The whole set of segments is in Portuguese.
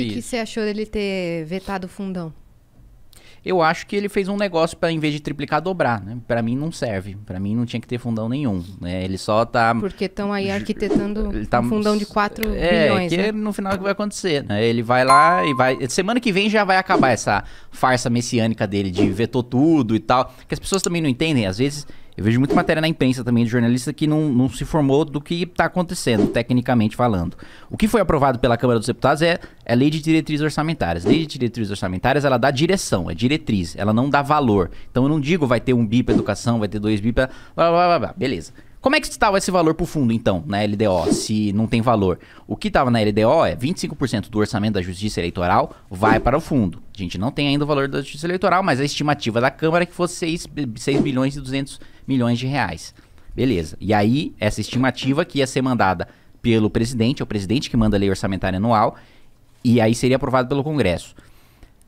O que, que você achou dele ter vetado o fundão? Eu acho que ele fez um negócio para em vez de triplicar dobrar, né? Para mim não serve, para mim não tinha que ter fundão nenhum, né? Ele só tá Porque estão aí arquitetando tá... um fundão de 4 é, bilhões, que né? no final é o que vai acontecer, né? Ele vai lá e vai semana que vem já vai acabar essa farsa messiânica dele de vetou tudo e tal, que as pessoas também não entendem, às vezes eu vejo muita matéria na imprensa também de jornalista que não, não se formou do que está acontecendo, tecnicamente falando. O que foi aprovado pela Câmara dos Deputados é, é a Lei de Diretrizes Orçamentárias. Lei de Diretrizes Orçamentárias, ela dá direção, é diretriz, ela não dá valor. Então eu não digo vai ter um bi para educação, vai ter dois bi para... Blá, blá, blá, blá. Beleza. Como é que estava esse valor para o fundo, então, na LDO, se não tem valor? O que estava na LDO é 25% do orçamento da Justiça Eleitoral vai para o fundo. A gente não tem ainda o valor da Justiça Eleitoral, mas a estimativa da Câmara é que fosse 6, 6 bilhões e 200 milhões de reais. Beleza. E aí, essa estimativa que ia ser mandada pelo presidente, é o presidente que manda a lei orçamentária anual, e aí seria aprovado pelo Congresso.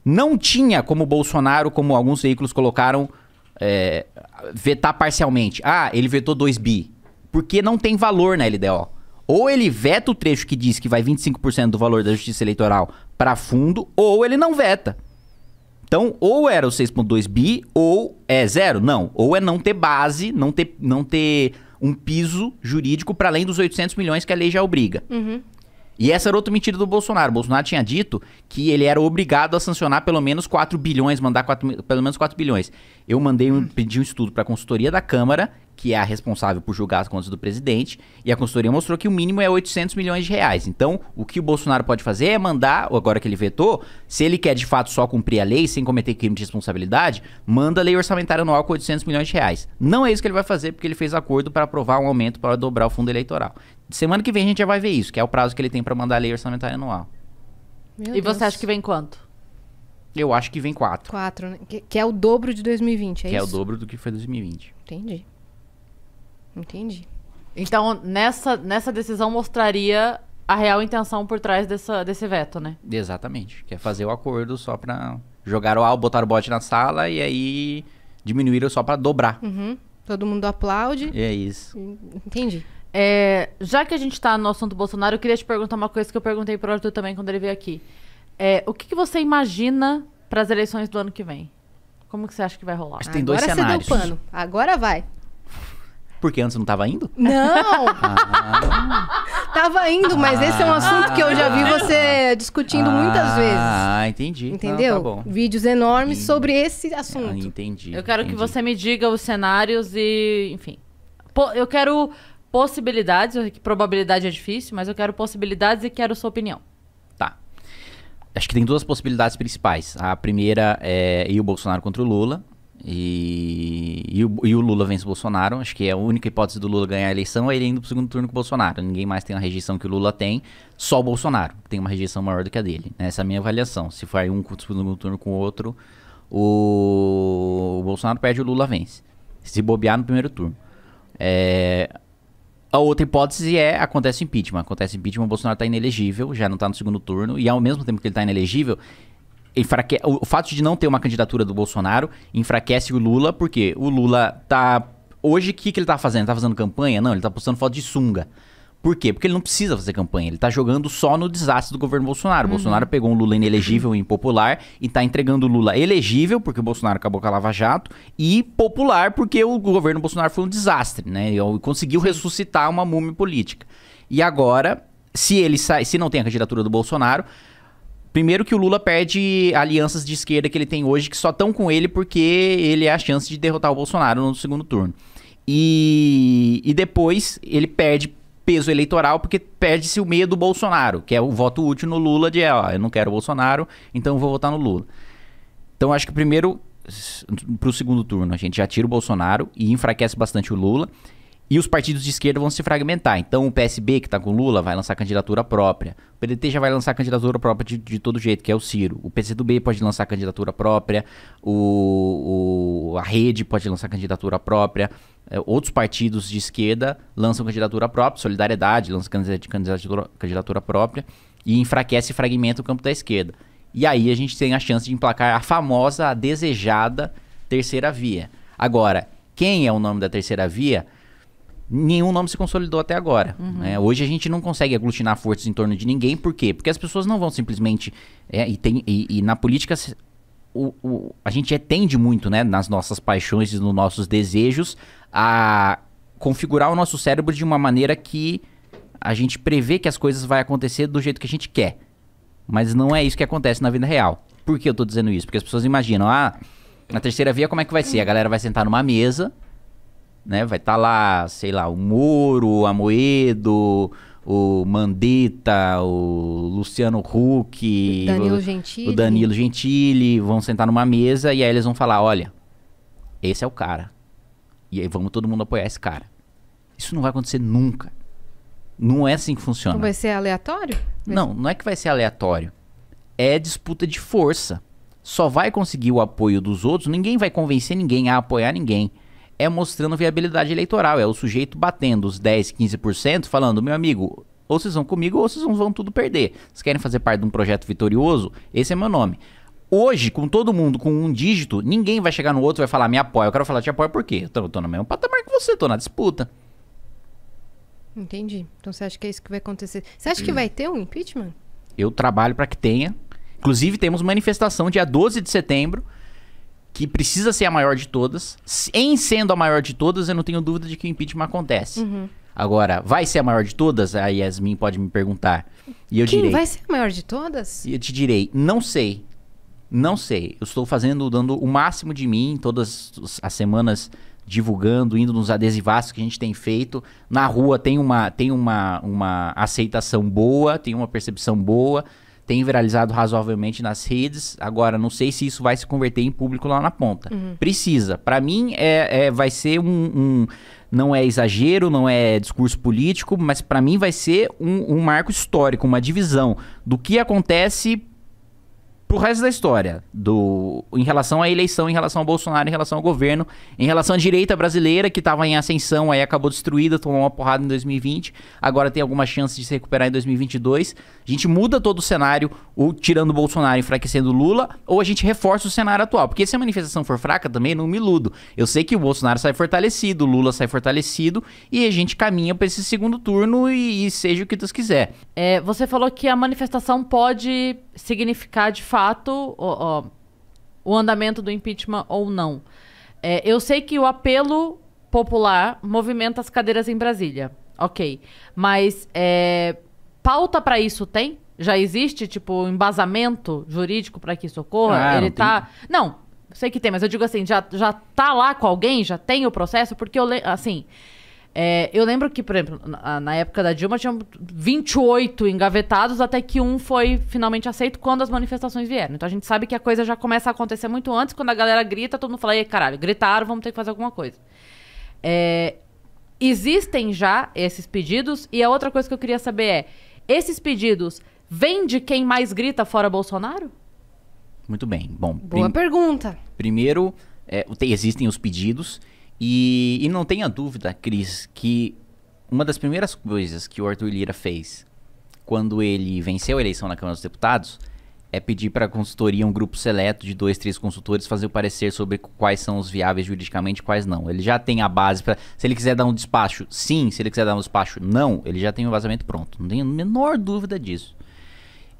Não tinha como Bolsonaro, como alguns veículos colocaram, é, vetar parcialmente. Ah, ele vetou 2 bi. Porque não tem valor na LDO. Ou ele veta o trecho que diz que vai 25% do valor da justiça eleitoral para fundo, ou ele não veta. Então, ou era o 6.2 bi, ou é zero. Não, ou é não ter base, não ter, não ter um piso jurídico para além dos 800 milhões que a lei já obriga. Uhum. E essa era outra mentira do Bolsonaro. O Bolsonaro tinha dito que ele era obrigado a sancionar pelo menos 4 bilhões, mandar 4, pelo menos 4 bilhões. Eu mandei um, pedi um estudo para a consultoria da Câmara, que é a responsável por julgar as contas do presidente, e a consultoria mostrou que o mínimo é 800 milhões de reais. Então, o que o Bolsonaro pode fazer é mandar, agora que ele vetou, se ele quer de fato só cumprir a lei sem cometer crime de responsabilidade, manda a lei orçamentária anual com 800 milhões de reais. Não é isso que ele vai fazer, porque ele fez acordo para aprovar um aumento para dobrar o fundo eleitoral. Semana que vem a gente já vai ver isso, que é o prazo que ele tem para mandar a lei orçamentária anual. Meu e Deus. você acha que vem quanto? Eu acho que vem quatro. Quatro, né? que, que, é o dobro de 2020, é que isso? Que é o dobro do que foi 2020. Entendi. Entendi. Então, nessa, nessa decisão mostraria a real intenção por trás dessa, desse veto, né? Exatamente. Quer é fazer o acordo só pra. jogar o botar o bote na sala e aí diminuir só pra dobrar. Uhum. Todo mundo aplaude. é isso. Entendi. É, já que a gente está no assunto Bolsonaro, eu queria te perguntar uma coisa que eu perguntei para o Arthur também quando ele veio aqui. É, o que, que, você imagina para as eleições do ano que vem? Como que você acha que vai rolar? Acho que tem Agora dois cenários. Agora você deu pano. Agora vai. Porque antes não estava indo? Não! Ah. Tava indo, mas ah. esse é um assunto que eu já vi você discutindo ah, muitas vezes. Ah, entendi. Tá Entendeu? tá Vídeos enormes entendi. sobre esse assunto. Ah, entendi. Eu quero entendi. que você me diga os cenários e, enfim. Pô, eu quero possibilidades, que probabilidade é difícil, mas eu quero possibilidades e quero sua opinião. Tá. Acho que tem duas possibilidades principais. A primeira é ir o Bolsonaro contra o Lula. E, e, o, e o Lula vence o Bolsonaro. Acho que a única hipótese do Lula ganhar a eleição é ele indo pro segundo turno com o Bolsonaro. Ninguém mais tem a rejeição que o Lula tem, só o Bolsonaro, que tem uma rejeição maior do que a dele. Né? Essa é a minha avaliação. Se for um o segundo turno com o outro, o, o Bolsonaro perde e o Lula vence. Se bobear no primeiro turno. É, a outra hipótese é acontece impeachment. Acontece impeachment, o Bolsonaro está inelegível, já não está no segundo turno, e ao mesmo tempo que ele está inelegível, enfraque... o fato de não ter uma candidatura do Bolsonaro enfraquece o Lula, porque o Lula tá. Hoje, o que, que ele tá fazendo? Tá fazendo campanha? Não, ele tá postando foto de sunga. Por quê? Porque ele não precisa fazer campanha, ele tá jogando só no desastre do governo Bolsonaro. Uhum. Bolsonaro pegou um Lula inelegível e impopular e tá entregando o Lula elegível, porque o Bolsonaro acabou com a Lava Jato, e popular, porque o governo Bolsonaro foi um desastre, né? E conseguiu Sim. ressuscitar uma múmia política. E agora, se ele sai, se não tem a candidatura do Bolsonaro, Primeiro que o Lula perde alianças de esquerda que ele tem hoje, que só estão com ele porque ele é a chance de derrotar o Bolsonaro no segundo turno. E, e depois ele perde peso eleitoral, porque perde-se o meio do Bolsonaro, que é o voto útil no Lula de, ó, eu não quero o Bolsonaro, então eu vou votar no Lula. Então acho que primeiro, pro segundo turno, a gente já tira o Bolsonaro e enfraquece bastante o Lula. E os partidos de esquerda vão se fragmentar. Então o PSB, que está com Lula, vai lançar candidatura própria. O PDT já vai lançar candidatura própria de, de todo jeito, que é o Ciro. O PCdoB pode lançar candidatura própria. O, o a rede pode lançar candidatura própria, eh, outros partidos de esquerda lançam candidatura própria, Solidariedade lança candidatura, candidatura própria e enfraquece e fragmenta o campo da esquerda. E aí a gente tem a chance de emplacar a famosa, a desejada terceira via. Agora, quem é o nome da terceira via? Nenhum nome se consolidou até agora. Uhum. Né? Hoje a gente não consegue aglutinar forças em torno de ninguém. Por quê? Porque as pessoas não vão simplesmente. É, e, tem, e, e na política o, o, a gente tende muito, né, nas nossas paixões e nos nossos desejos, a configurar o nosso cérebro de uma maneira que a gente prevê que as coisas vão acontecer do jeito que a gente quer. Mas não é isso que acontece na vida real. Por que eu tô dizendo isso? Porque as pessoas imaginam, ah, na terceira via como é que vai ser? A galera vai sentar numa mesa, né? Vai estar tá lá, sei lá, o Moro, a Moedo, o Mandetta, o Luciano Huck, Danilo o, o, Danilo Gentili, vão sentar numa mesa e aí eles vão falar, olha, esse é o cara. E aí vamos todo mundo apoiar esse cara. Isso não vai acontecer nunca. Não é assim que funciona. Não vai ser aleatório? Não, não é que vai ser aleatório. É disputa de força. Só vai conseguir o apoio dos outros, ninguém vai convencer ninguém a apoiar ninguém é mostrando viabilidade eleitoral. É o sujeito batendo os 10, 15%, falando, meu amigo, ou vocês vão comigo ou vocês vão tudo perder. Vocês querem fazer parte de um projeto vitorioso? Esse é meu nome. Hoje, com todo mundo com um dígito, ninguém vai chegar no outro e vai falar me apoia. Eu quero falar te apoia por quê? Eu tô, tô no mesmo patamar que você, tô na disputa. Entendi. Então você acha que é isso que vai acontecer? Você acha que vai ter um impeachment? Eu trabalho para que tenha. Inclusive, temos manifestação dia 12 de setembro que precisa ser a maior de todas. Em sendo a maior de todas, eu não tenho dúvida de que o impeachment acontece. Uhum. Agora, vai ser a maior de todas? A Yasmin pode me perguntar. E eu Quem direi. Vai ser a maior de todas? E eu te direi, não sei. Não sei. Eu estou fazendo, dando o máximo de mim todas as semanas divulgando, indo nos adesivaços que a gente tem feito. Na rua tem uma tem uma, uma aceitação boa, tem uma percepção boa tem viralizado razoavelmente nas redes. Agora, não sei se isso vai se converter em público lá na ponta. Uhum. Precisa. Para mim, é, é, vai ser um, um, Não é exagero, não é discurso político, mas para mim vai ser um, um marco histórico, uma divisão do que acontece pro resto da história, do em relação à eleição, em relação ao Bolsonaro, em relação ao governo, em relação à direita brasileira que estava em ascensão, aí acabou destruída, tomou uma porrada em 2020, agora tem alguma chance de se recuperar em 2022. A gente muda todo o cenário, ou tirando o Bolsonaro, enfraquecendo o Lula, ou a gente reforça o cenário atual. Porque se a manifestação for fraca também, não me iludo. Eu sei que o Bolsonaro sai fortalecido, o Lula sai fortalecido e a gente caminha para esse segundo turno e, e, seja o que Deus quiser. É, você falou que a manifestação pode significar de fato ó, ó, o andamento do impeachment ou não. É, eu sei que o apelo popular movimenta as cadeiras em Brasília, ok. Mas é, pauta para isso tem? Já existe, tipo, embasamento jurídico para que isso ocorra? Ah, Ele não tá. Tem... Não, sei que tem, mas eu digo assim, já, já tá lá com alguém? Já tem o processo? Porque eu, le... assim, é, eu lembro que, por exemplo, na, na, época da Dilma tinham 28 engavetados até que um foi finalmente aceito quando as manifestações vieram. Então a gente sabe que a coisa já começa a acontecer muito antes, quando a galera grita, todo mundo fala, ei, caralho, gritaram, vamos ter que fazer alguma coisa. É, existem já esses pedidos, e a outra coisa que eu queria saber é: esses pedidos vêm de quem mais grita fora Bolsonaro? Muito bem. Bom, Boa pergunta. Primeiro, é, existem os pedidos. E, e não tenha dúvida, Cris, que uma das primeiras coisas que o Arthur Lira fez quando ele venceu a eleição na Câmara dos Deputados é pedir para a consultoria um grupo seleto de dois, três consultores fazer o parecer sobre quais são os viáveis juridicamente e quais não. Ele já tem a base para. Se ele quiser dar um despacho, sim. Se ele quiser dar um despacho, não. Ele já tem o um vazamento pronto. Não tenho a menor dúvida disso.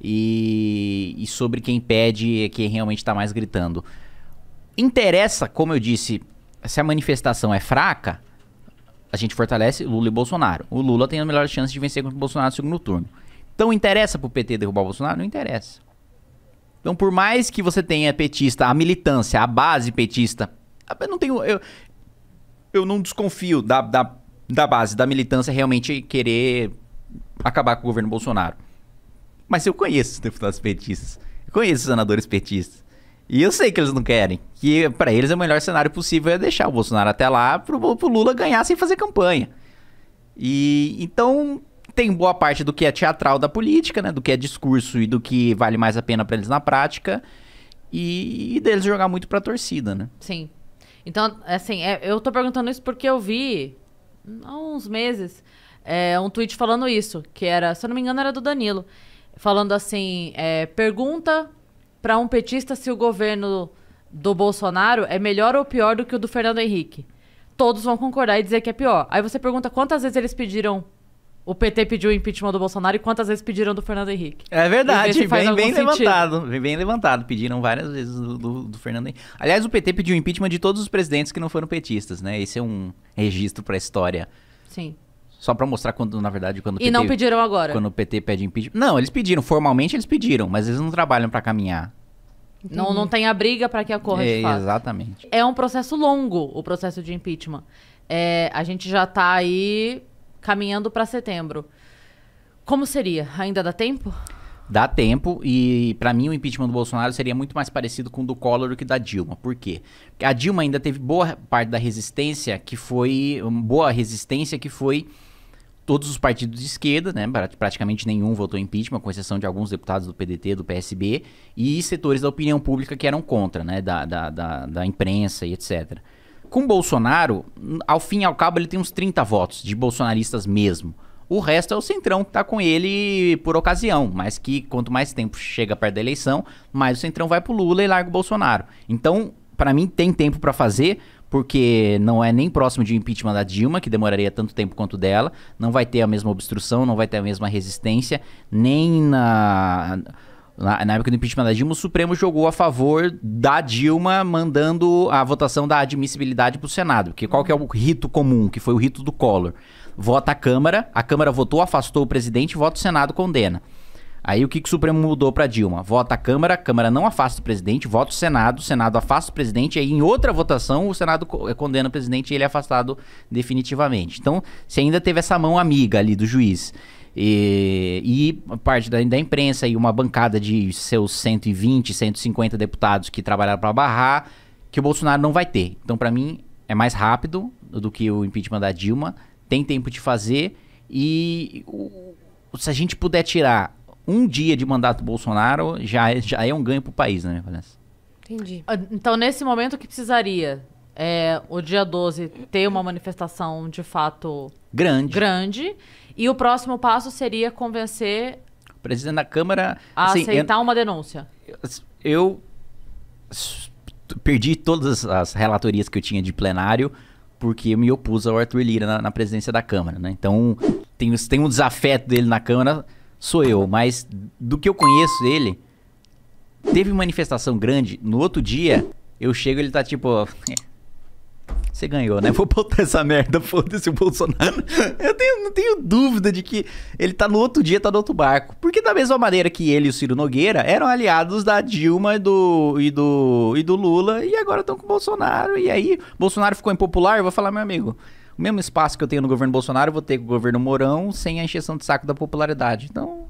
E, e sobre quem pede é quem realmente está mais gritando. Interessa, como eu disse, se a manifestação é fraca, a gente fortalece Lula e Bolsonaro. O Lula tem a melhor chance de vencer contra o Bolsonaro no segundo turno. Então interessa pro PT derrubar o Bolsonaro? Não interessa. Então, por mais que você tenha petista, a militância, a base petista, ah, eu não tenho. Eu, eu não desconfio da, da, da base, da militância realmente querer acabar com o governo Bolsonaro. Mas eu conheço os deputados petistas. Eu conheço os senadores petistas. E eu sei que eles não querem. Que para eles o melhor cenário possível é deixar o Bolsonaro até lá pro, pro Lula ganhar sem fazer campanha. E então tem boa parte do que é teatral da política, né? Do que é discurso e do que vale mais a pena para eles na prática. E, e deles jogar muito pra torcida, né? Sim. Então, assim, é, eu tô perguntando isso porque eu vi há uns meses é, um tweet falando isso, que era, se eu não me engano, era do Danilo. Falando assim, é, pergunta para um petista se o governo do Bolsonaro é melhor ou pior do que o do Fernando Henrique. Todos vão concordar e dizer que é pior. Aí você pergunta quantas vezes eles pediram. O PT pediu o impeachment do Bolsonaro e quantas vezes pediram do Fernando Henrique? É verdade, bem, bem levantado. Bem, bem levantado. Pediram várias vezes do, do, do, Fernando Henrique. Aliás, o PT pediu impeachment de todos os presidentes que não foram petistas, né? Esse é um registro para a história. Sim. Só para mostrar quando, na verdade, quando o PT, E não pediram agora. Quando o PT pede impeachment. Não, eles pediram, formalmente eles pediram, mas eles não trabalham para caminhar. Não, não tem a briga para que ocorra é, de fato. Exatamente. É um processo longo, o processo de impeachment. É, a gente já tá aí caminhando para setembro. Como seria? Ainda dá tempo? Dá tempo e para mim o impeachment do Bolsonaro seria muito mais parecido com o do Collor do que da Dilma. Por quê? Porque a Dilma ainda teve boa parte da resistência que foi boa resistência que foi todos os partidos de esquerda, né? Praticamente nenhum votou impeachment, com exceção de alguns deputados do PDT, do PSB, e setores da opinião pública que eram contra, né? Da, da, da, da imprensa e etc. Com Bolsonaro, ao fim e ao cabo, ele tem uns 30 votos de bolsonaristas mesmo. O resto é o Centrão que tá com ele por ocasião, mas que quanto mais tempo chega perto da eleição, mais o Centrão vai pro Lula e larga o Bolsonaro. Então, para mim tem tempo para fazer, porque não é nem próximo de um impeachment da Dilma, que demoraria tanto tempo quanto dela, não vai ter a mesma obstrução, não vai ter a mesma resistência, nem na. Na, época do impeachment da Dilma, o Supremo jogou a favor da Dilma, mandando a votação da admissibilidade para o Senado. Porque qual que é o rito comum, que foi o rito do Collor? Vota a Câmara, a Câmara votou, afastou o presidente, vota o Senado, condena. Aí o que, que o Supremo mudou para Dilma? Vota a Câmara, a Câmara não afasta o presidente, vota o Senado, o Senado afasta o presidente, aí em outra votação o Senado eh, condena o presidente e ele é afastado definitivamente. Então, se ainda teve essa mão amiga ali do juiz. E, e, parte da, da, imprensa e uma bancada de seus 120, 150 deputados que trabalharam para barrar, que o Bolsonaro não vai ter. Então, para mim, é mais rápido do que o impeachment da Dilma, tem tempo de fazer e o, se a gente puder tirar um dia de mandato do Bolsonaro já é, já é um ganho para o país, né, Vanessa? Entendi. Ah, então, nesse momento, o que precisaria? É, o dia 12 ter uma manifestação de fato grande. grande e o próximo passo seria convencer o presidente da Câmara a assim, aceitar eu, uma denúncia. Eu perdi todas as relatorias que eu tinha de plenário porque eu me opus ao Arthur Lira na, na presidência da Câmara, né? Então tem, tem um desafeto dele na Câmara sou eu, mas do que eu conheço ele, teve manifestação grande, no outro dia eu chego e ele tá tipo. É, você ganhou, né? Vou botar essa merda, foda-se o Bolsonaro. Eu tenho, não tenho dúvida de que ele tá no outro dia, tá no outro barco. Porque da mesma maneira que ele e o Ciro Nogueira eram aliados da Dilma e do, e do, e do Lula, e agora estão com o Bolsonaro. E aí, Bolsonaro ficou impopular, eu vou falar, meu amigo. O mesmo espaço que eu tenho no governo Bolsonaro, eu vou ter com o governo Mourão sem a encheção de saco da popularidade. Então,